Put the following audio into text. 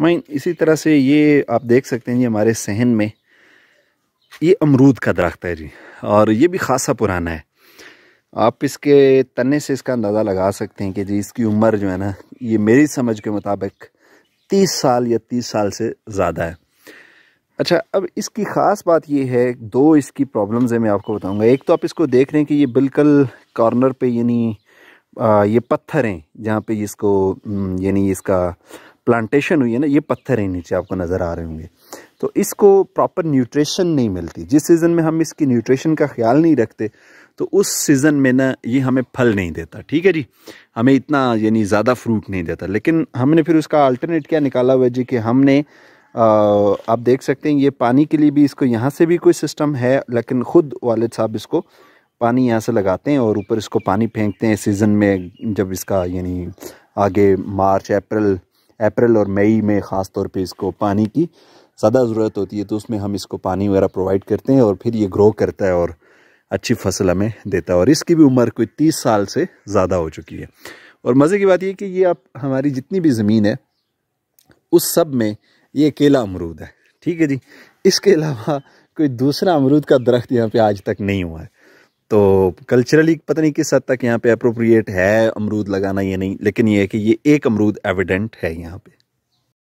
मैं इसी तरह से ये आप देख सकते हैं ये हमारे सहन में ये अमरूद का दरख्त है जी और ये भी खासा पुराना है आप इसके तने से इसका अंदाज़ा लगा सकते हैं कि जी इसकी उम्र जो है ना ये मेरी समझ के मुताबिक तीस साल या तीस साल से ज़्यादा है अच्छा अब इसकी ख़ास बात ये है दो इसकी प्रॉब्लम्स है मैं आपको बताऊंगा एक तो आप इसको देख रहे हैं कि ये बिल्कुल कॉर्नर पे यानी ये पत्थर हैं जहाँ पे इसको हम्म, यानी इसका प्लांटेशन हुई है ना ये पत्थर है नीचे आपको नज़र आ रहे होंगे तो इसको प्रॉपर न्यूट्रिशन नहीं मिलती जिस सीज़न में हम इसकी न्यूट्रिशन का ख्याल नहीं रखते तो उस सीज़न में ना ये हमें फल नहीं देता ठीक है जी हमें इतना यानी ज़्यादा फ्रूट नहीं देता लेकिन हमने फिर उसका अल्टरनेट क्या निकाला हुआ जी कि हमने आ, आप देख सकते हैं ये पानी के लिए भी इसको यहाँ से भी कोई सिस्टम है लेकिन ख़ुद वालद साहब इसको पानी यहाँ से लगाते हैं और ऊपर इसको पानी फेंकते हैं सीज़न में जब इसका यानी आगे मार्च अप्रैल अप्रैल और मई में ख़ास तौर पे इसको पानी की ज़्यादा ज़रूरत होती है तो उसमें हम इसको पानी वगैरह प्रोवाइड करते हैं और फिर ये ग्रो करता है और अच्छी फसल हमें देता है और इसकी भी उम्र कोई तीस साल से ज़्यादा हो चुकी है और मज़े की बात यह कि ये आप हमारी जितनी भी ज़मीन है उस सब में ये अकेला अमरूद है ठीक है जी इसके अलावा कोई दूसरा अमरूद का दरख्त यहाँ पे आज तक नहीं हुआ है तो कल्चरली पता नहीं किस हद तक यहाँ पे अप्रोप्रिएट है अमरूद लगाना ये नहीं लेकिन ये है कि ये एक अमरूद एविडेंट है यहाँ पे